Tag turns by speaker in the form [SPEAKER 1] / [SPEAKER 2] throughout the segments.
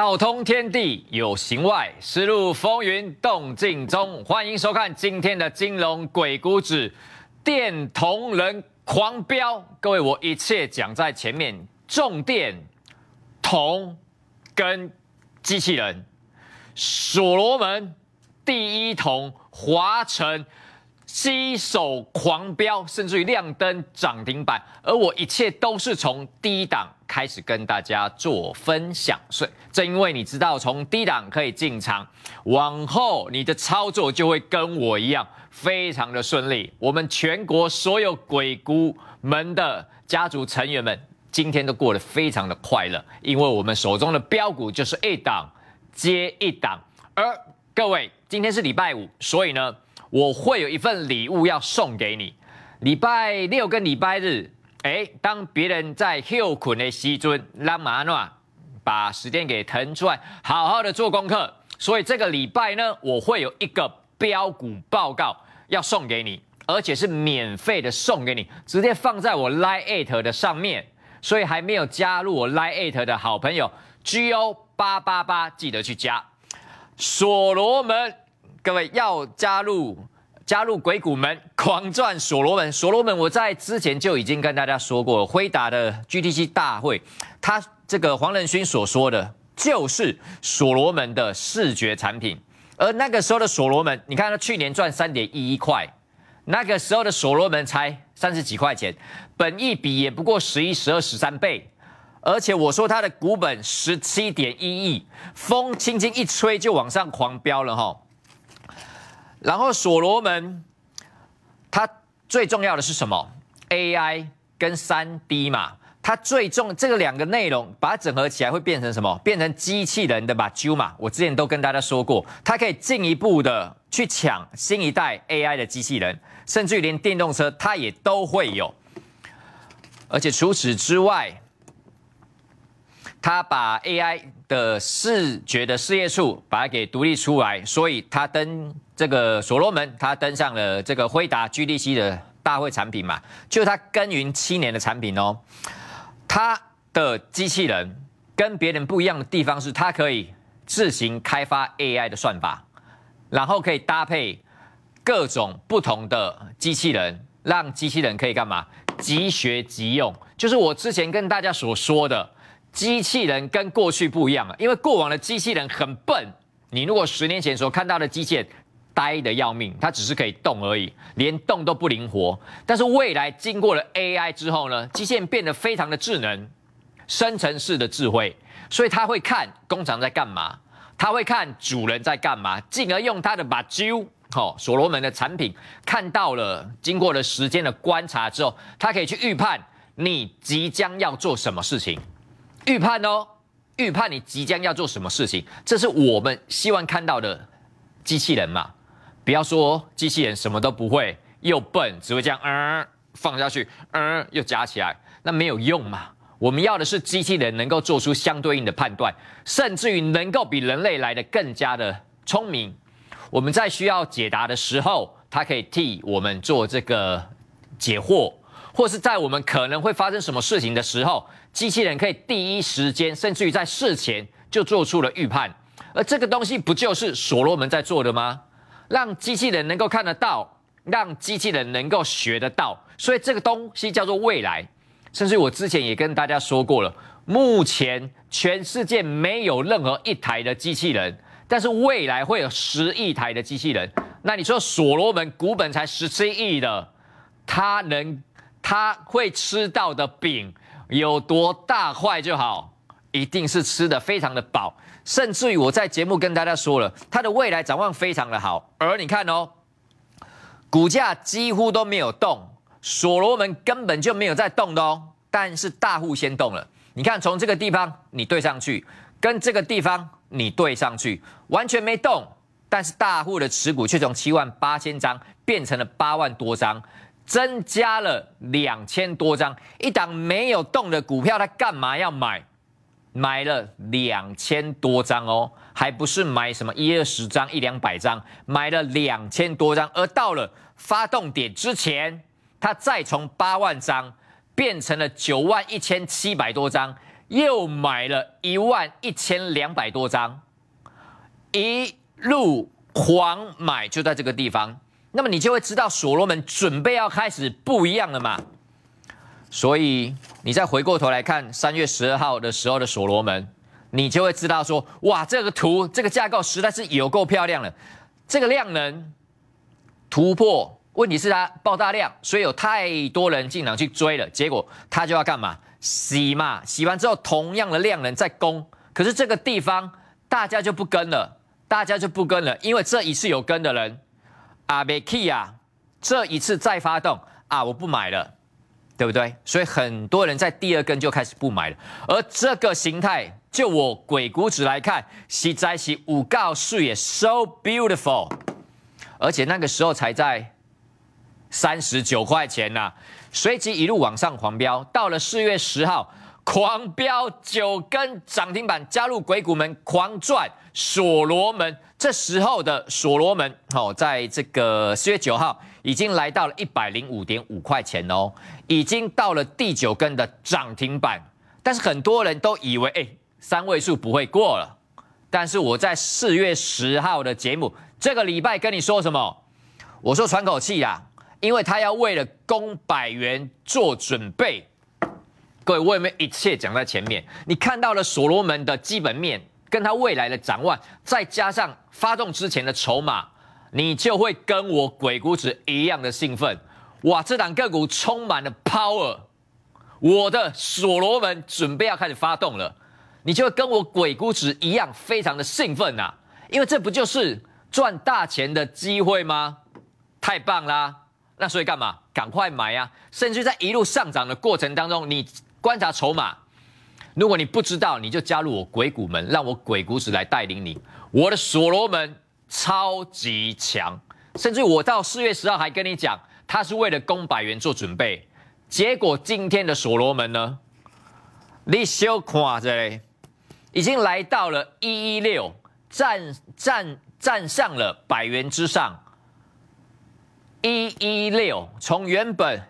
[SPEAKER 1] 道通天地有形外，思路风云动静中。欢迎收看今天的《金融鬼谷子》电同人狂飙。各位，我一切讲在前面，重电同跟机器人，所罗门第一同华晨携手狂飙，甚至于亮灯涨停板。而我一切都是从低档。开始跟大家做分享所以，正因为你知道从低档可以进场，往后你的操作就会跟我一样非常的顺利。我们全国所有鬼谷门的家族成员们今天都过得非常的快乐，因为我们手中的标股就是一档接一档。而各位今天是礼拜五，所以呢我会有一份礼物要送给你。礼拜六跟礼拜日。哎，当别人在休困的时尊，拉玛诺把时间给腾出来，好好的做功课。所以这个礼拜呢，我会有一个标股报告要送给你，而且是免费的送给你，直接放在我 Line at 的上面。所以还没有加入我 Line at 的好朋友 GO 八八八，记得去加。所罗门，各位要加入。加入鬼谷门，狂赚所罗门。所罗门，我在之前就已经跟大家说过，辉达的 GTC 大会，他这个黄仁勋所说的，就是所罗门的视觉产品。而那个时候的所罗门，你看他去年赚三点一一块，那个时候的所罗门才三十几块钱，本一比也不过十一、十二、十三倍。而且我说它的股本十七点一亿，风轻轻一吹就往上狂飙了哈。然后所罗门，它最重要的是什么？AI 跟三 D 嘛，它最重这个两个内容，把它整合起来会变成什么？变成机器人的吧，啾嘛！我之前都跟大家说过，它可以进一步的去抢新一代 AI 的机器人，甚至于连电动车它也都会有。而且除此之外，它把 AI 的视觉的事业处把它给独立出来，所以它登。这个所罗门他登上了这个辉达 g d c 的大会产品嘛，就是他耕耘七年的产品哦。他的机器人跟别人不一样的地方是，它可以自行开发 AI 的算法，然后可以搭配各种不同的机器人，让机器人可以干嘛？即学即用。就是我之前跟大家所说的，机器人跟过去不一样了，因为过往的机器人很笨。你如果十年前所看到的机械，呆的要命，它只是可以动而已，连动都不灵活。但是未来经过了 AI 之后呢，机械变得非常的智能，生成式的智慧，所以它会看工厂在干嘛，它会看主人在干嘛，进而用它的把揪。哦，所罗门的产品看到了，经过了时间的观察之后，它可以去预判你即将要做什么事情，预判哦，预判你即将要做什么事情，这是我们希望看到的机器人嘛。不要说机器人什么都不会，又笨，只会这样嗯放下去，嗯又夹起来，那没有用嘛。我们要的是机器人能够做出相对应的判断，甚至于能够比人类来的更加的聪明。我们在需要解答的时候，它可以替我们做这个解惑，或是在我们可能会发生什么事情的时候，机器人可以第一时间，甚至于在事前就做出了预判。而这个东西不就是所罗门在做的吗？让机器人能够看得到，让机器人能够学得到，所以这个东西叫做未来。甚至我之前也跟大家说过了，目前全世界没有任何一台的机器人，但是未来会有十亿台的机器人。那你说所罗门股本才十七亿的，他能他会吃到的饼有多大块就好？一定是吃的非常的饱。甚至于我在节目跟大家说了，他的未来展望非常的好，而你看哦，股价几乎都没有动，所罗门根本就没有在动的哦，但是大户先动了。你看从这个地方你对上去，跟这个地方你对上去，完全没动，但是大户的持股却从七万八千张变成了八万多张，增加了两千多张。一档没有动的股票，他干嘛要买？买了两千多张哦，还不是买什么一二十张、一两百张，买了两千多张，而到了发动点之前，他再从八万张变成了九万一千七百多张，又买了一万一千两百多张，一路狂买，就在这个地方，那么你就会知道所罗门准备要开始不一样了嘛。所以你再回过头来看三月十二号的时候的所罗门，你就会知道说，哇，这个图这个架构实在是有够漂亮了。这个量能突破，问题是它爆大量，所以有太多人进场去追了，结果它就要干嘛洗嘛？洗完之后，同样的量能在攻，可是这个地方大家就不跟了，大家就不跟了，因为这一次有跟的人，阿贝 key 啊，这一次再发动啊，我不买了。对不对？所以很多人在第二根就开始不买了。而这个形态，就我鬼谷子来看，西斋西五告四也 so beautiful。而且那个时候才在三十九块钱呐，随即一路往上狂飙，到了四月十号，狂飙九根涨停板，加入鬼谷门狂赚所罗门。这时候的所罗门，哦，在这个四月九号。已经来到了一百零五点五块钱哦，已经到了第九根的涨停板，但是很多人都以为哎三位数不会过了，但是我在四月十号的节目，这个礼拜跟你说什么？我说喘口气啊，因为他要为了供百元做准备。各位，我有没有一切讲在前面？你看到了所罗门的基本面，跟他未来的展望，再加上发动之前的筹码。你就会跟我鬼谷子一样的兴奋，哇！这档个股充满了 power，我的所罗门准备要开始发动了，你就会跟我鬼谷子一样非常的兴奋呐，因为这不就是赚大钱的机会吗？太棒啦！那所以干嘛？赶快买呀！甚至在一路上涨的过程当中，你观察筹码，如果你不知道，你就加入我鬼谷门，让我鬼谷子来带领你，我的所罗门。超级强，甚至我到四月十号还跟你讲，他是为了供百元做准备。结果今天的所罗门呢，你小看这，里，已经来到了一一六，站站站上了百元之上。一一六从原本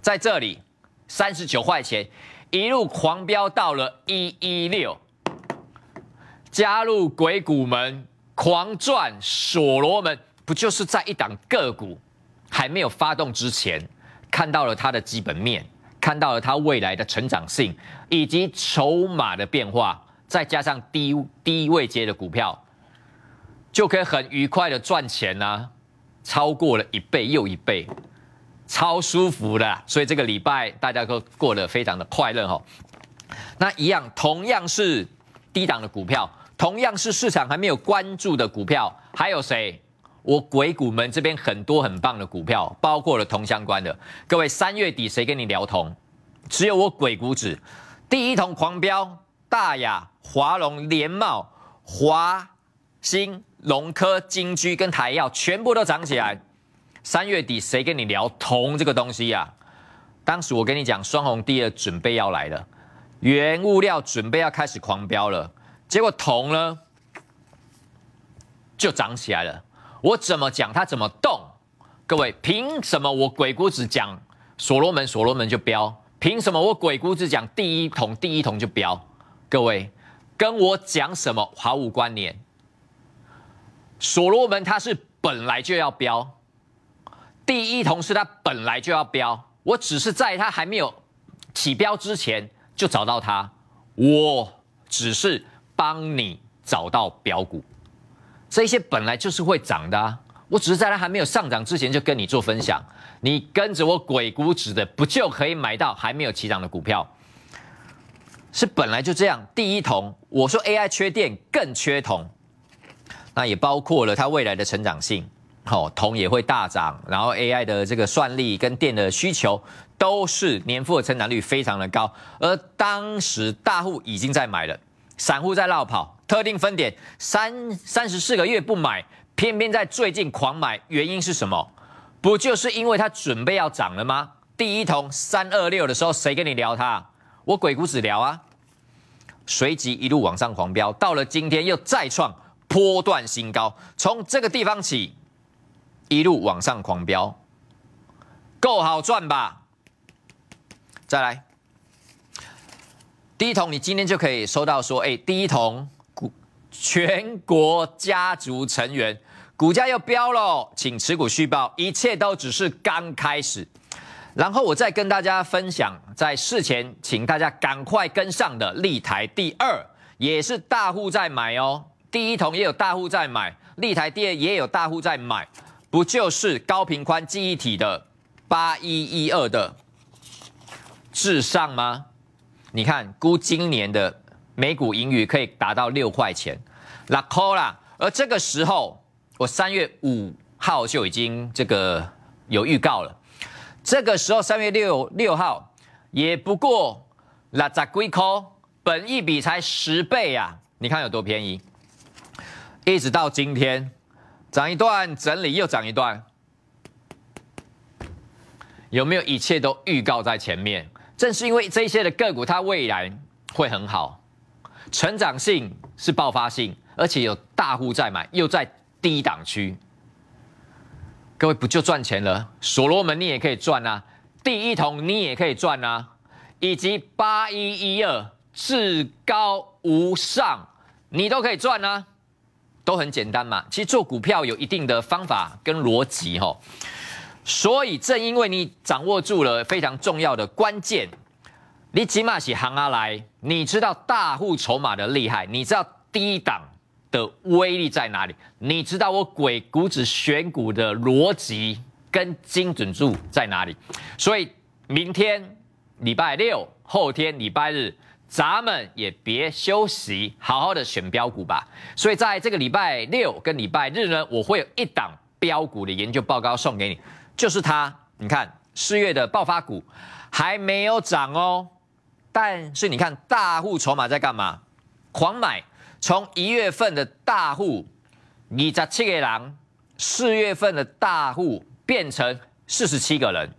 [SPEAKER 1] 在这里三十九块钱，一路狂飙到了一一六，加入鬼谷门。狂赚所罗门，不就是在一档个股还没有发动之前，看到了它的基本面，看到了它未来的成长性，以及筹码的变化，再加上低低位接的股票，就可以很愉快的赚钱呢，超过了一倍又一倍，超舒服的。所以这个礼拜大家都过得非常的快乐哈。那一样同样是低档的股票。同样是市场还没有关注的股票，还有谁？我鬼谷门这边很多很棒的股票，包括了铜相关的。各位，三月底谁跟你聊铜？只有我鬼谷子。第一桶狂飙，大雅、华龙、联茂、华新、龙科、金居跟台药，全部都涨起来。三月底谁跟你聊铜这个东西呀？当时我跟你讲，双红第二准备要来了，原物料准备要开始狂飙了。结果铜呢，就涨起来了。我怎么讲，它怎么动。各位，凭什么我鬼谷子讲所罗门，所罗门就飙？凭什么我鬼谷子讲第一桶，第一桶就飙？各位，跟我讲什么毫无关联。所罗门他是本来就要飙，第一桶是他本来就要飙。我只是在他还没有起标之前就找到他，我只是。帮你找到标股，这些本来就是会涨的，啊。我只是在它还没有上涨之前就跟你做分享，你跟着我鬼谷子的，不就可以买到还没有起涨的股票？是本来就这样。第一桶，我说 AI 缺电更缺铜，那也包括了它未来的成长性。好，铜也会大涨，然后 AI 的这个算力跟电的需求都是年复的成长率非常的高，而当时大户已经在买了。散户在绕跑，特定分点三三十四个月不买，偏偏在最近狂买，原因是什么？不就是因为他准备要涨了吗？第一桶三二六的时候，谁跟你聊它？我鬼谷子聊啊。随即一路往上狂飙，到了今天又再创波段新高，从这个地方起一路往上狂飙，够好赚吧？再来。第一桶，你今天就可以收到说，哎，第一桶股全国家族成员股价又飙了，请持股续报，一切都只是刚开始。然后我再跟大家分享，在事前，请大家赶快跟上的立台第二，也是大户在买哦。第一桶也有大户在买，立台第二也有大户在买，不就是高频宽记忆体的八一一二的至上吗？你看，估今年的每股盈余可以达到六块钱，拉扣啦。而这个时候，我三月五号就已经这个有预告了。这个时候，三月六六号也不过拉扎圭扣，本一笔才十倍呀。你看有多便宜？一直到今天，涨一段整理又涨一段，有没有一切都预告在前面？正是因为这些的个股，它未来会很好，成长性是爆发性，而且有大户在买，又在低档区，各位不就赚钱了？所罗门你也可以赚啊，第一桶你也可以赚啊，以及八一一二至高无上你都可以赚啊，都很简单嘛。其实做股票有一定的方法跟逻辑，哈。所以，正因为你掌握住了非常重要的关键，你起码起行阿来，你知道大户筹码的厉害，你知道低档的威力在哪里，你知道我鬼谷子选股的逻辑跟精准度在哪里。所以，明天礼拜六、后天礼拜日，咱们也别休息，好好的选标股吧。所以，在这个礼拜六跟礼拜日呢，我会有一档标股的研究报告送给你。就是它，你看四月的爆发股还没有涨哦，但是你看大户筹码在干嘛？狂买。从一月份的大户你十七个人，四月份的大户变成四十七个人，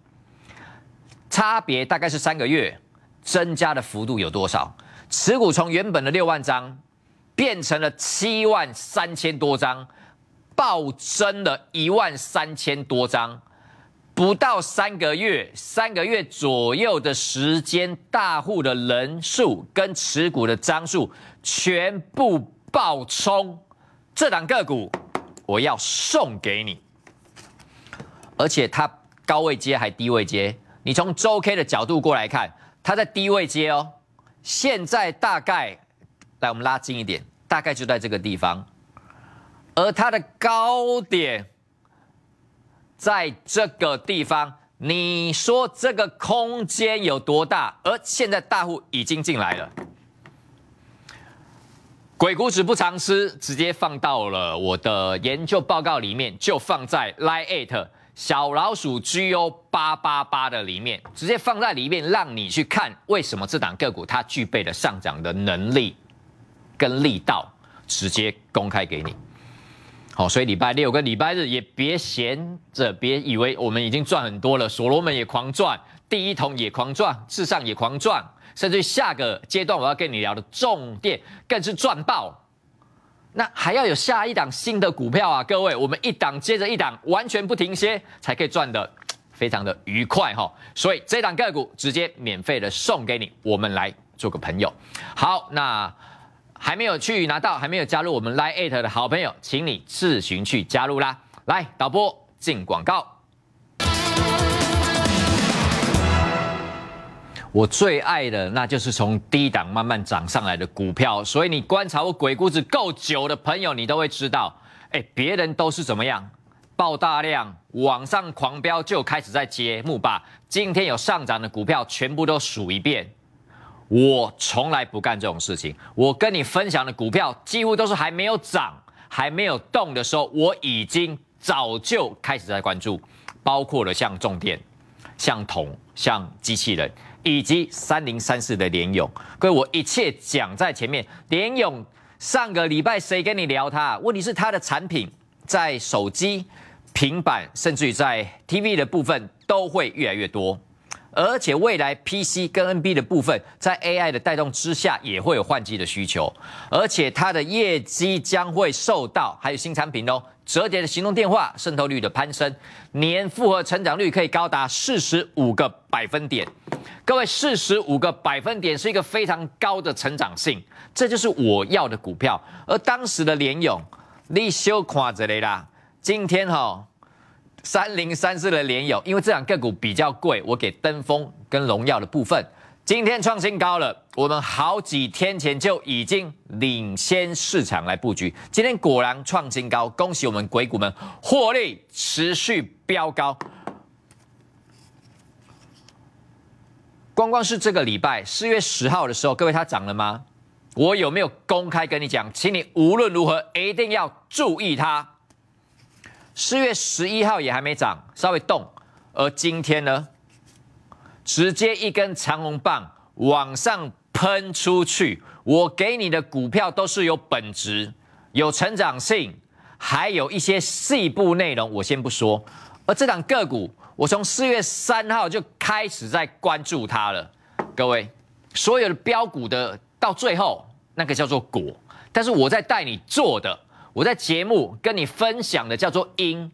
[SPEAKER 1] 差别大概是三个月，增加的幅度有多少？持股从原本的六万张，变成了七万三千多张，暴增了一万三千多张。不到三个月，三个月左右的时间，大户的人数跟持股的张数全部爆冲，这档个股我要送给你，而且它高位接还低位接，你从周 K 的角度过来看，它在低位接哦，现在大概来我们拉近一点，大概就在这个地方，而它的高点。在这个地方，你说这个空间有多大？而现在大户已经进来了。鬼谷子不藏尸，直接放到了我的研究报告里面，就放在 Lite 小老鼠 GO 八八八的里面，直接放在里面，让你去看为什么这档个股它具备了上涨的能力跟力道，直接公开给你。好，所以礼拜六跟礼拜日也别闲着，别以为我们已经赚很多了。所罗门也狂赚，第一桶也狂赚，至上也狂赚，甚至下个阶段我要跟你聊的重点更是赚爆。那还要有下一档新的股票啊，各位，我们一档接着一档，完全不停歇，才可以赚的非常的愉快哈。所以这档个股直接免费的送给你，我们来做个朋友。好，那。还没有去拿到，还没有加入我们 Line g at 的好朋友，请你自行去加入啦。来导播进广告。我最爱的那就是从低档慢慢涨上来的股票，所以你观察我鬼谷子够久的朋友，你都会知道。哎，别人都是怎么样爆大量，往上狂飙就开始在接木吧，今天有上涨的股票，全部都数一遍。我从来不干这种事情。我跟你分享的股票几乎都是还没有涨、还没有动的时候，我已经早就开始在关注，包括了像重电、像铜、像机器人，以及三零三四的联勇。各位，我一切讲在前面。联勇上个礼拜谁跟你聊它？问题是它的产品在手机、平板，甚至于在 TV 的部分都会越来越多。而且未来 PC 跟 NB 的部分，在 AI 的带动之下，也会有换机的需求，而且它的业绩将会受到还有新产品哦，折叠的行动电话渗透率的攀升，年复合成长率可以高达四十五个百分点。各位，四十五个百分点是一个非常高的成长性，这就是我要的股票。而当时的联勇，你修看这里啦，今天哈。三零三四的连友，因为这两个股比较贵，我给登峰跟荣耀的部分，今天创新高了。我们好几天前就已经领先市场来布局，今天果然创新高，恭喜我们鬼股们获利持续飙高。光光是这个礼拜四月十号的时候，各位它涨了吗？我有没有公开跟你讲？请你无论如何一定要注意它。四月十一号也还没涨，稍微动，而今天呢，直接一根长红棒往上喷出去。我给你的股票都是有本质、有成长性，还有一些细部内容，我先不说。而这档个股，我从四月三号就开始在关注它了。各位，所有的标股的到最后那个叫做果，但是我在带你做的。我在节目跟你分享的叫做鹰，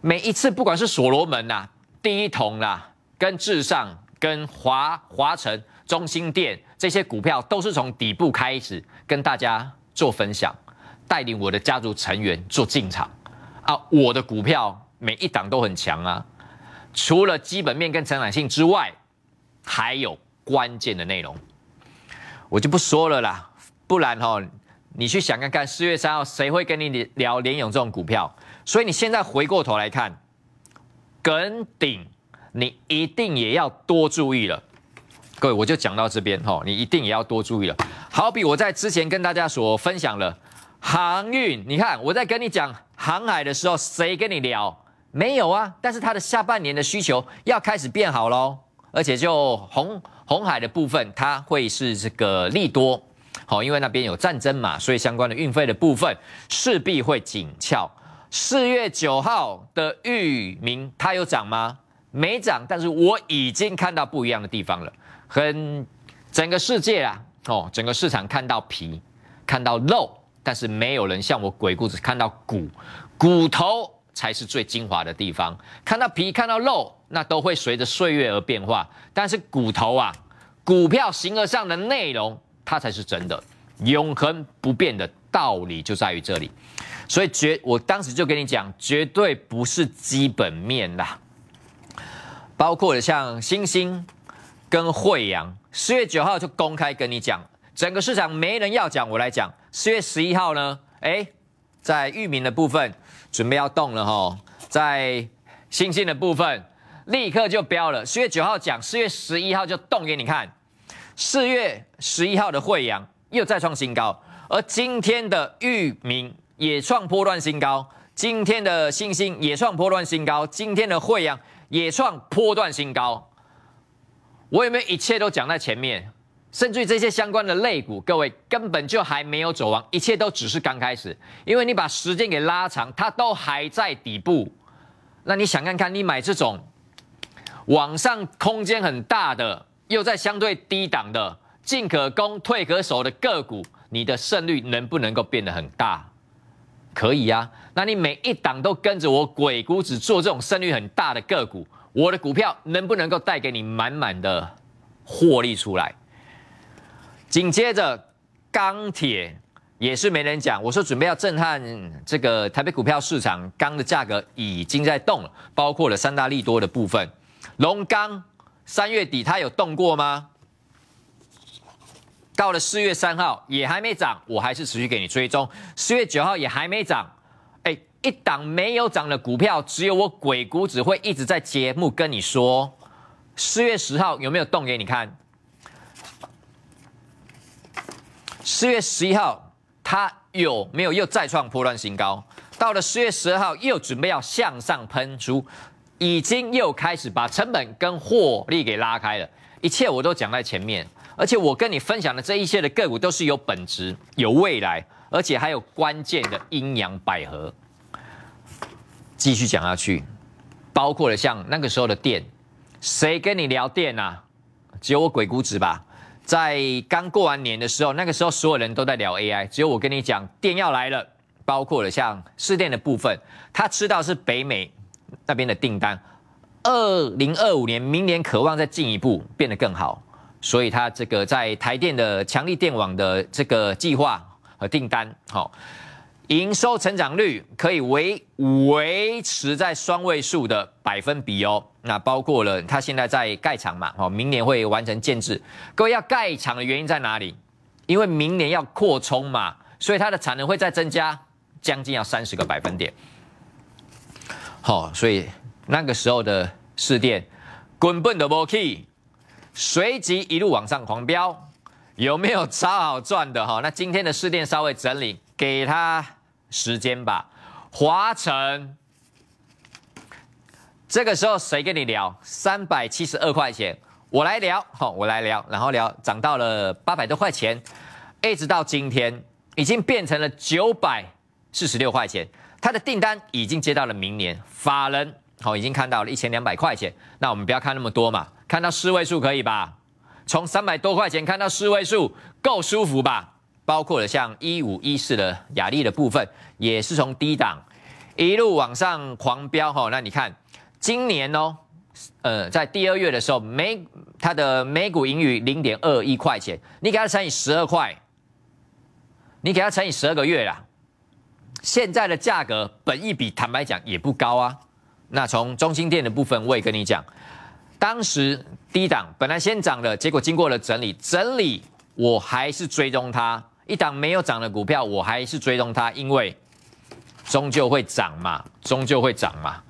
[SPEAKER 1] 每一次不管是所罗门呐、第一桶啦、跟至上、跟华华晨、中心店这些股票，都是从底部开始跟大家做分享，带领我的家族成员做进场啊。我的股票每一档都很强啊，除了基本面跟成长性之外，还有关键的内容，我就不说了啦，不然哈。你去想看看，四月三号谁会跟你聊联勇这种股票？所以你现在回过头来看，梗鼎，你一定也要多注意了。各位，我就讲到这边哈，你一定也要多注意了。好比我在之前跟大家所分享了航运，你看我在跟你讲航海的时候，谁跟你聊？没有啊，但是它的下半年的需求要开始变好喽，而且就红红海的部分，它会是这个利多。好，因为那边有战争嘛，所以相关的运费的部分势必会紧俏。四月九号的域名它有涨吗？没涨，但是我已经看到不一样的地方了。很整个世界啊，哦，整个市场看到皮，看到肉，但是没有人像我鬼谷子看到骨，骨头才是最精华的地方。看到皮，看到肉，那都会随着岁月而变化，但是骨头啊，股票形而上的内容。它才是真的永恒不变的道理，就在于这里。所以绝，我当时就跟你讲，绝对不是基本面啦，包括像星星跟惠阳，四月九号就公开跟你讲，整个市场没人要讲，我来讲。四月十一号呢，哎，在域名的部分准备要动了哈，在星星的部分立刻就飙了。四月九号讲，四月十一号就动给你看。四月十一号的惠阳又再创新高，而今天的玉明也创波段新高，今天的星星也创波段新高，今天的惠阳也创波段新高。我有没有一切都讲在前面？甚至于这些相关的类股，各位根本就还没有走完，一切都只是刚开始。因为你把时间给拉长，它都还在底部。那你想看看，你买这种网上空间很大的？又在相对低档的进可攻退可守的个股，你的胜率能不能够变得很大？可以呀。那你每一档都跟着我鬼谷子做这种胜率很大的个股，我的股票能不能够带给你满满的获利出来？紧接着钢铁也是没人讲，我说准备要震撼这个台北股票市场，钢的价格已经在动了，包括了三大利多的部分，龙钢。三月底它有动过吗？到了四月三号也还没涨，我还是持续给你追踪。四月九号也还没涨，哎，一档没有涨的股票，只有我鬼谷子会一直在节目跟你说。四月十号有没有动给你看？四月十一号它有没有又再创破乱新高？到了四月十二号又准备要向上喷出。已经又开始把成本跟获利给拉开了，一切我都讲在前面，而且我跟你分享的这一切的个股都是有本质、有未来，而且还有关键的阴阳百合。继续讲下去，包括了像那个时候的电，谁跟你聊电啊？只有我鬼谷子吧。在刚过完年的时候，那个时候所有人都在聊 AI，只有我跟你讲电要来了，包括了像市电的部分，他知道是北美。那边的订单，二零二五年明年渴望再进一步变得更好，所以它这个在台电的强力电网的这个计划和订单，好，营收成长率可以维持在双位数的百分比哦。那包括了它现在在盖厂嘛，好，明年会完成建制。各位要盖厂的原因在哪里？因为明年要扩充嘛，所以它的产能会再增加将近要三十个百分点。好，所以那个时候的试电，滚笨的波起，随即一路往上狂飙，有没有超好赚的哈？那今天的试电稍微整理，给他时间吧。华晨，这个时候谁跟你聊？三百七十二块钱，我来聊，好，我来聊，然后聊涨到了八百多块钱，一直到今天，已经变成了九百四十六块钱。它的订单已经接到了明年，法人好已经看到了一千两百块钱，那我们不要看那么多嘛，看到四位数可以吧？从三百多块钱看到四位数够舒服吧？包括了像一五一四的雅力的部分，也是从低档一路往上狂飙哈。那你看今年哦，呃，在第二月的时候，每它的每股盈余零点二一块钱，你给它乘以十二块，你给它乘以十二个月啦。现在的价格，本意比坦白讲也不高啊。那从中心店的部分，我也跟你讲，当时低档本来先涨的，结果经过了整理，整理我还是追踪它，一档没有涨的股票我还是追踪它，因为终究会涨嘛，终究会涨嘛，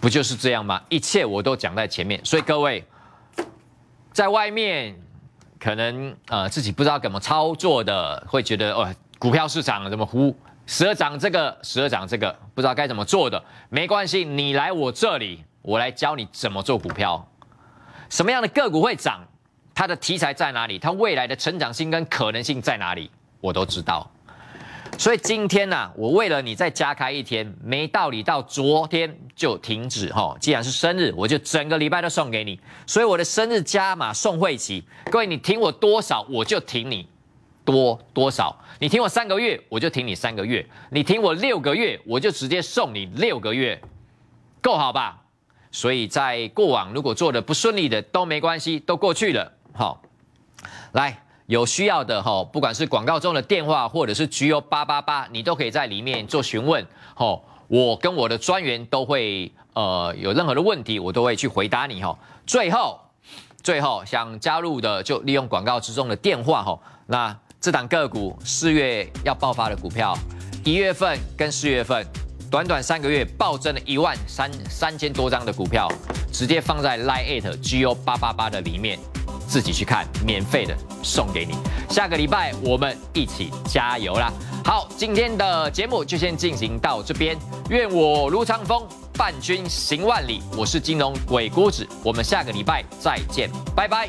[SPEAKER 1] 不就是这样吗？一切我都讲在前面，所以各位在外面可能呃自己不知道怎么操作的，会觉得哦，股票市场怎么忽？蛇长这个，蛇长这个，不知道该怎么做的，没关系，你来我这里，我来教你怎么做股票。什么样的个股会涨，它的题材在哪里，它未来的成长性跟可能性在哪里，我都知道。所以今天呢，我为了你再加开一天，没道理到昨天就停止哈。既然是生日，我就整个礼拜都送给你。所以我的生日加码送会期，各位，你停我多少，我就停你。多多少？你停我三个月，我就停你三个月；你停我六个月，我就直接送你六个月，够好吧？所以在过往如果做的不顺利的都没关系，都过去了。好，来有需要的哈，不管是广告中的电话或者是 G O 八八八，你都可以在里面做询问好，我跟我的专员都会呃有任何的问题，我都会去回答你哈。最后，最后想加入的就利用广告之中的电话哈，那。这档个股四月要爆发的股票，一月份跟四月份短短三个月暴增了一万三三千多张的股票，直接放在 Lite GO 八八八的里面，自己去看，免费的送给你。下个礼拜我们一起加油啦！好，今天的节目就先进行到这边。愿我如长风伴君行万里。我是金融鬼谷子，我们下个礼拜再见，拜拜。